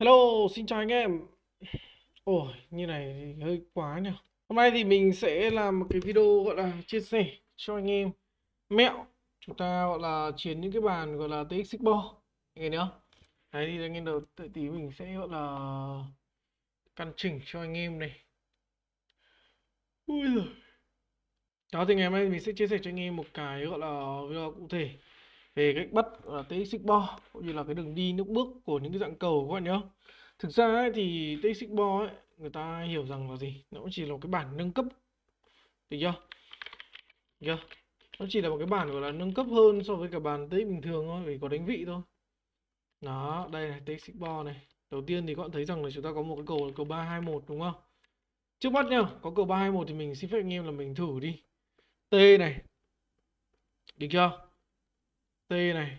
Hello, xin chào anh em. Ôi, như này thì hơi quá nhỉ. Hôm nay thì mình sẽ làm một cái video gọi là chia sẻ cho anh em mẹo chúng ta gọi là chiến những cái bàn gọi là TX Expo. Anh em nhớ. Đấy thì anh em đầu tự tí mình sẽ gọi là căn chỉnh cho anh em này. Ui giời. Đó thì ngày mai mình sẽ chia sẻ cho anh em một cái gọi là video cụ thể về cách bắt à, TX bo cũng như là cái đường đi nước bước của những cái dạng cầu các bạn nhớ thực ra ấy, thì TX bo ấy, người ta hiểu rằng là gì nó cũng chỉ là một cái bản nâng cấp được chưa được chưa nó chỉ là một cái bản gọi là nâng cấp hơn so với cả bản TX bình thường thôi vì có đánh vị thôi đó đây này TX bo này đầu tiên thì các bạn thấy rằng là chúng ta có một cái cầu là cầu 321 đúng không trước mắt nhá có cầu 321 thì mình xin phép anh em là mình thử đi T này được chưa T này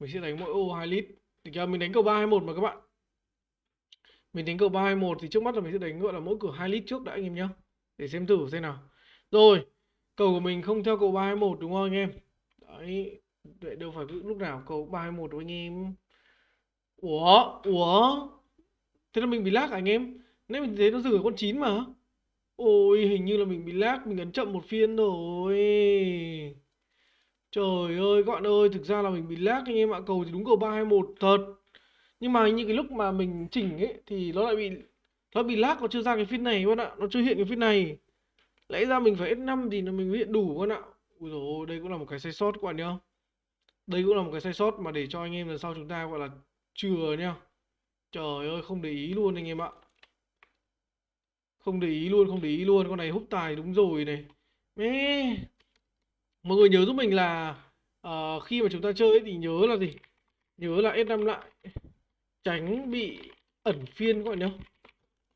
Mình sẽ đánh mỗi ô 2 lít Được chưa? Mình đánh cầu 321 mà các bạn Mình đánh cầu 321 thì trước mắt là mình sẽ đánh gọi là mỗi cửa 2 lít trước đã anh em nhá Để xem thử xem nào Rồi Cầu của mình không theo cầu 321 đúng không anh em Đấy Vậy đâu phải lúc nào cầu 321 đúng anh em Ủa Ủa Thế là mình bị lag à anh em nếu mình thấy nó dừng ở con 9 mà Ôi hình như là mình bị lag Mình ấn chậm một phiên rồi Trời ơi, các bạn ơi, thực ra là mình bị lag anh em ạ. Cầu thì đúng cầu 321 thật. Nhưng mà hình như cái lúc mà mình chỉnh ấy thì nó lại bị nó bị lag nó chưa ra cái phiên này các bạn ạ. Nó chưa hiện cái phiên này. Lẽ ra mình phải S5 thì mình hiện đủ các bạn ạ. Ui dồi ôi, đây cũng là một cái sai sót các bạn nhá. Đây cũng là một cái sai sót mà để cho anh em lần sau chúng ta gọi là chừa nhá. Trời ơi, không để ý luôn anh em ạ. Không để ý luôn, không để ý luôn. Con này húp tài đúng rồi này. Mê mọi người nhớ giúp mình là uh, khi mà chúng ta chơi thì nhớ là gì nhớ là S5 lại tránh bị ẩn phiên các bạn nhớ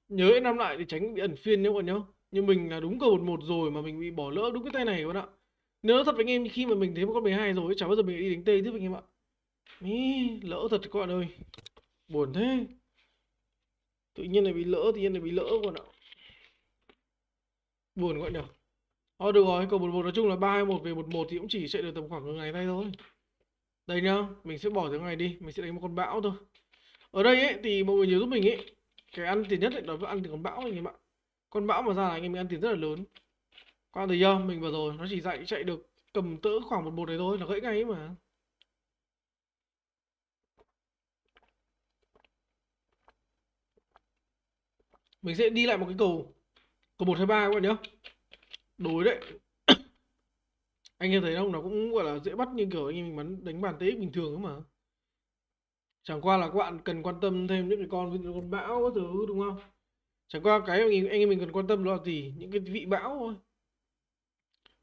nhớ S5 lại để tránh bị ẩn phiên nhé các bạn nhớ nhưng mình là đúng cầu một một rồi mà mình bị bỏ lỡ đúng cái tay này các bạn ạ nếu thật với anh em khi mà mình thấy một con 12 rồi chả bao giờ mình đi đánh tây tiếp anh em ạ Ý, lỡ thật các bạn ơi buồn thế tự nhiên này bị lỡ tự nhiên này bị lỡ các bạn ạ buồn các bạn nhỉ Thôi ờ, được rồi, cầu một một nói chung là ba một về một một thì cũng chỉ chạy được tầm khoảng nửa ngày nay thôi. Đây nhá, mình sẽ bỏ tiếng này đi, mình sẽ đánh một con bão thôi. Ở đây ấy thì mọi người nhớ giúp mình ấy, cái ăn tiền nhất ấy, đó ăn tiền con bão anh em ạ. Con bão mà ra là anh em mình ăn tiền rất là lớn. Qua thấy chưa? Mình vừa rồi nó chỉ dạy chạy được cầm cỡ khoảng một 11 đấy thôi là gãy ngay ấy mà. Mình sẽ đi lại một cái cầu cầu một hai ba các bạn nhớ đối đấy anh em thấy không nó cũng gọi là dễ bắt như kiểu anh em mình bắn đánh bàn tx bình thường ấy mà chẳng qua là các bạn cần quan tâm thêm những cái con ví dụ con bão các thứ đúng không chẳng qua cái anh em mình cần quan tâm là gì những cái vị bão thôi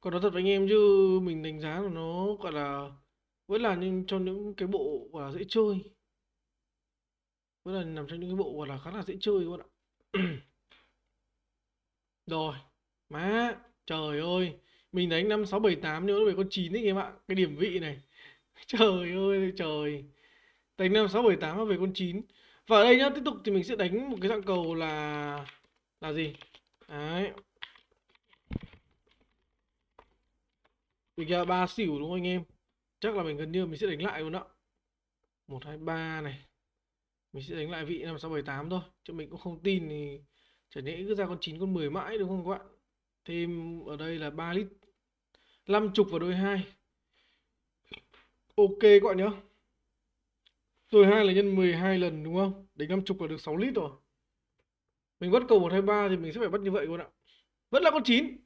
còn nói thật với anh em chứ mình đánh giá là nó gọi là vẫn là nhưng cho những cái bộ gọi là dễ chơi vẫn là nằm trong những cái bộ gọi là khá là dễ chơi các bạn ạ rồi má Trời ơi, mình đánh 5 6 7 8 nó phải con 9 đấy em ạ, cái điểm vị này. Trời ơi trời. Đánh 5 6 7 8 về con 9. Và ở đây nhá, tiếp tục thì mình sẽ đánh một cái dạng cầu là là gì? Đấy. Mình ra ba xỉu đúng không anh em? Chắc là mình gần như mình sẽ đánh lại luôn đó. 1 2 3 này. Mình sẽ đánh lại vị 5 6 7 8 thôi, chứ mình cũng không tin thì chả nhẽ cứ ra con 9 con 10 mãi đúng không các bạn? Thêm ở đây là 3 lít 50 và đôi 2 Ok các bạn nhớ Đôi 2 là nhân 12 lần đúng không? Đánh 50 là được 6 lít rồi Mình bắt cầu 123 thì mình sẽ phải bắt như vậy luôn ạ Vẫn là con 9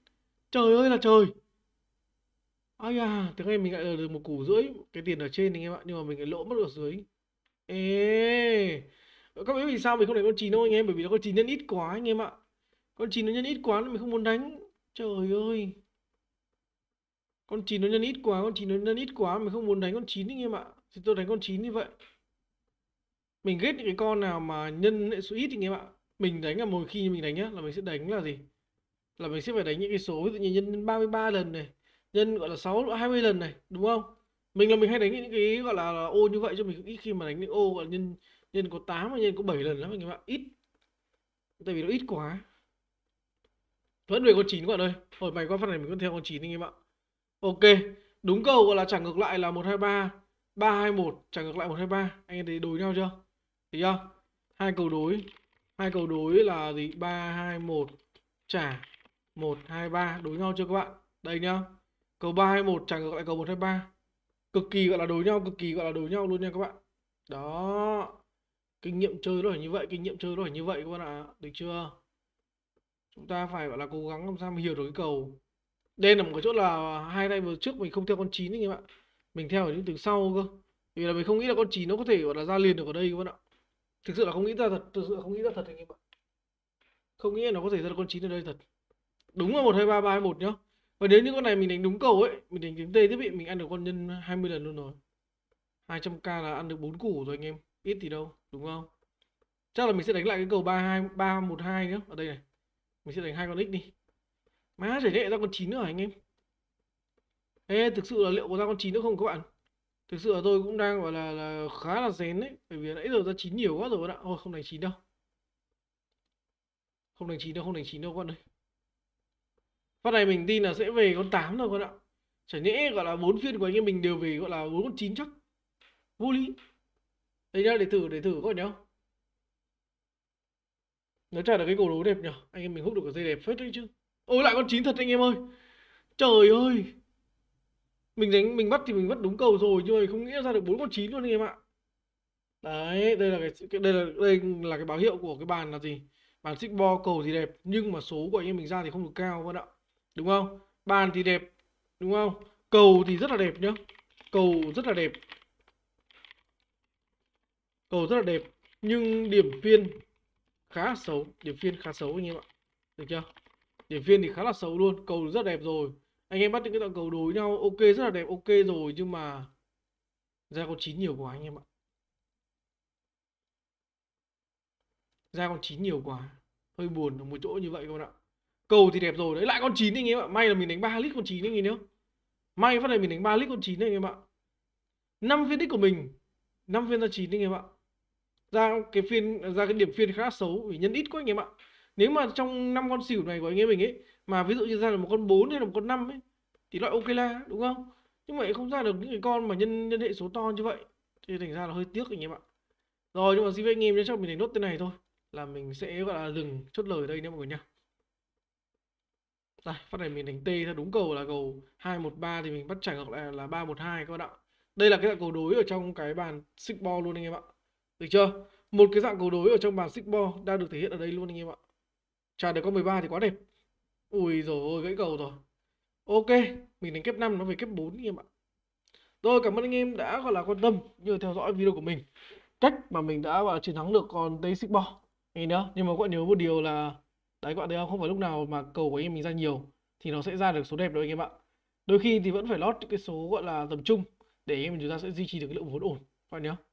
Trời ơi là trời Ai à, tiếng Anh mình lại được một củ rưỡi Cái tiền ở trên anh em ạ Nhưng mà mình lại lỗ mất ở dưới Ê Các bạn biết vì sao mình không đánh con 9 đâu anh em Bởi vì nó con 9 nhân ít quá anh em ạ Con 9 nó nhân ít quá nên mình không muốn đánh Trời ơi Con 9 nó nhân ít quá Con 9 nó nhân ít quá Mình không muốn đánh con 9 anh em ạ Thì tôi đánh con 9 như vậy Mình ghét những cái con nào mà nhân hệ số ít anh em ạ Mình đánh là mỗi khi mình đánh nhá Là mình sẽ đánh là gì Là mình sẽ phải đánh những cái số Ví dụ như nhân 33 lần này Nhân gọi là 6 20 lần này Đúng không Mình là mình hay đánh những cái gọi là, là ô như vậy Cho mình ít khi mà đánh những ô gọi là nhân Nhân có 8 nhân có 7 lần lắm anh em ạ Ít Tại vì nó ít quá vẫn về con chín các bạn ơi hồi mày qua phần này mình vẫn theo con chín anh em ạ ok đúng câu gọi là trả ngược lại là một hai ba ba hai một chẳng ngược lại một hai ba anh em thấy đối nhau chưa thì chưa hai cầu đối hai cầu đối là gì ba hai một trả một hai ba đối nhau chưa các bạn đây nhá cầu ba hai một chẳng ngược lại cầu một hai ba cực kỳ gọi là đối nhau cực kỳ gọi là đối nhau luôn nha các bạn đó kinh nghiệm chơi nó phải như vậy kinh nghiệm chơi nó phải như vậy các bạn ạ được chưa chúng ta phải gọi là cố gắng làm sao mà hiểu được cái cầu đây là một cái chỗ là hai tay vừa trước mình không theo con chín anh em ạ mình theo ở những từ sau cơ vì là mình không nghĩ là con chín nó có thể gọi là ra liền được ở đây các bạn ạ thực sự là không nghĩ ra thật thực sự là không nghĩ ra thật anh em ạ không nghĩ là nó có thể ra được con chín ở đây thật đúng là một hai ba ba một nhá và nếu như con này mình đánh đúng cầu ấy mình đánh đến tê thiết bị mình ăn được con nhân 20 lần luôn rồi 200 k là ăn được bốn củ rồi anh em ít thì đâu đúng không chắc là mình sẽ đánh lại cái cầu ba hai ba một hai nữa ở đây này mình sẽ đánh hai con x đi má chảy nhẹ ra con chín nữa hả anh em Ê, thực sự là liệu có ra con chín nữa không các bạn thực sự là tôi cũng đang gọi là, là khá là rén đấy bởi vì nãy giờ ra chín nhiều quá rồi các bạn ạ thôi không đánh chín đâu không đánh chín đâu không đánh chín đâu con ơi phát này mình tin là sẽ về con 8 thôi con ạ chả nhẽ gọi là bốn phiên của anh em mình đều về gọi là bốn con chín chắc vô lý đây nhá để thử để thử các bạn nhá nó trả được cái cổ đấu đẹp nhở anh em mình hút được cái dây đẹp phết đấy chứ ôi lại con chín thật anh em ơi trời ơi mình đánh mình bắt thì mình bắt đúng cầu rồi nhưng mà không nghĩ ra được bốn con chín luôn anh em ạ đấy đây là cái đây là đây là cái báo hiệu của cái bàn là gì bàn xích bo cầu thì đẹp nhưng mà số của anh em mình ra thì không được cao bạn ạ đúng không bàn thì đẹp đúng không cầu thì rất là đẹp nhá cầu rất là đẹp cầu rất là đẹp nhưng điểm viên khá xấu điểm phiên khá xấu anh em ạ được chưa điểm phiên thì khá là xấu luôn cầu rất đẹp rồi anh em bắt những cái đoạn cầu đối nhau ok rất là đẹp ok rồi nhưng mà ra con chín nhiều quá anh em ạ ra con chín nhiều quá hơi buồn ở một chỗ như vậy các bạn ạ cầu thì đẹp rồi đấy lại con chín anh em ạ may là mình đánh 3 lít con chín anh em nhớ may phát này mình đánh 3 lít con chín anh em ạ năm viên tích của mình năm viên ra chín anh em ạ ra cái phiên ra cái điểm phiên khá xấu vì nhân ít quá anh em ạ nếu mà trong năm con xỉu này của anh em mình ấy mà ví dụ như ra là một con 4 hay là một con 5 ấy thì loại ok la đúng không nhưng mà không ra được những cái con mà nhân nhân hệ số to như vậy thì thành ra là hơi tiếc anh em ạ rồi nhưng mà xin với anh em cho mình đánh nốt tên này thôi là mình sẽ gọi là dừng chốt lời ở đây nha mọi người nha đây, phát này mình đánh T theo đúng cầu là cầu 213 thì mình bắt chảy ngược lại là 312 các bạn ạ. Đây là cái dạng cầu đối ở trong cái bàn xích bo luôn anh em ạ. Được chưa? Một cái dạng cầu đối ở trong bàn six ball đang được thể hiện ở đây luôn anh em ạ. trà được con 13 thì quá đẹp. Ui rồi ôi gãy cầu rồi. Ok, mình đánh kép 5 nó về kép 4 anh em ạ. Rồi cảm ơn anh em đã gọi là quan tâm như theo dõi video của mình. Cách mà mình đã gọi là chiến thắng được con Tây Six Ball. Anh nhớ, nhưng mà các bạn nhớ một điều là đấy các bạn thấy không, không phải lúc nào mà cầu của anh em mình ra nhiều thì nó sẽ ra được số đẹp đâu anh em ạ. Đôi khi thì vẫn phải lót cái số gọi là tầm trung để anh em chúng ta sẽ duy trì được cái lượng vốn ổn. Các bạn nhớ.